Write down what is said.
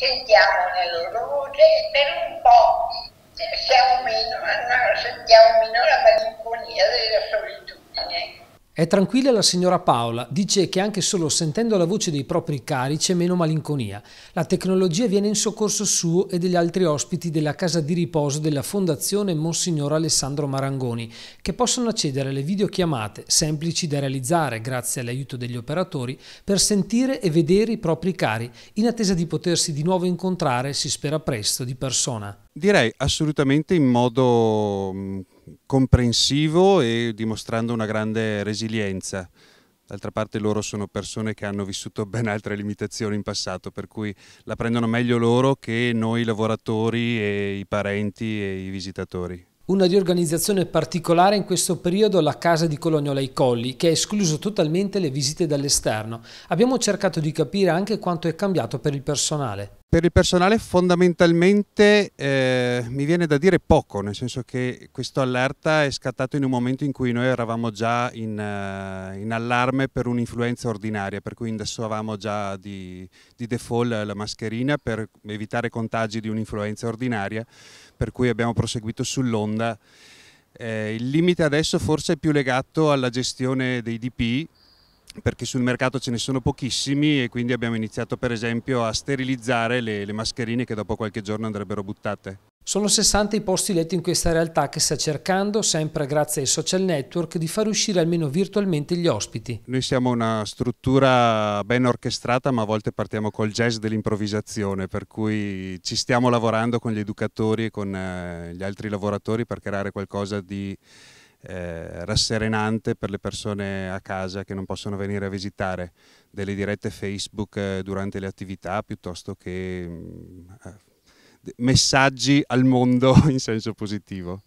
sentiamo la loro voce per un po' È tranquilla la signora Paola, dice che anche solo sentendo la voce dei propri cari c'è meno malinconia. La tecnologia viene in soccorso suo e degli altri ospiti della casa di riposo della Fondazione Monsignor Alessandro Marangoni, che possono accedere alle videochiamate, semplici da realizzare grazie all'aiuto degli operatori, per sentire e vedere i propri cari, in attesa di potersi di nuovo incontrare, si spera presto, di persona. Direi assolutamente in modo mm, comprensivo e dimostrando una grande resilienza. D'altra parte loro sono persone che hanno vissuto ben altre limitazioni in passato, per cui la prendono meglio loro che noi lavoratori e i parenti e i visitatori. Una riorganizzazione particolare in questo periodo è la casa di Colognola ai Colli, che ha escluso totalmente le visite dall'esterno. Abbiamo cercato di capire anche quanto è cambiato per il personale. Per il personale fondamentalmente eh, mi viene da dire poco, nel senso che questo allerta è scattato in un momento in cui noi eravamo già in, uh, in allarme per un'influenza ordinaria, per cui indossavamo già di, di default la mascherina per evitare contagi di un'influenza ordinaria, per cui abbiamo proseguito sull'onda. Eh, il limite adesso forse è più legato alla gestione dei DP, perché sul mercato ce ne sono pochissimi e quindi abbiamo iniziato per esempio a sterilizzare le, le mascherine che dopo qualche giorno andrebbero buttate. Sono 60 i posti letti in questa realtà che sta cercando, sempre grazie ai social network, di far uscire almeno virtualmente gli ospiti. Noi siamo una struttura ben orchestrata, ma a volte partiamo col jazz dell'improvvisazione, per cui ci stiamo lavorando con gli educatori e con eh, gli altri lavoratori per creare qualcosa di eh, rasserenante per le persone a casa che non possono venire a visitare, delle dirette Facebook eh, durante le attività piuttosto che mm, eh, messaggi al mondo in senso positivo.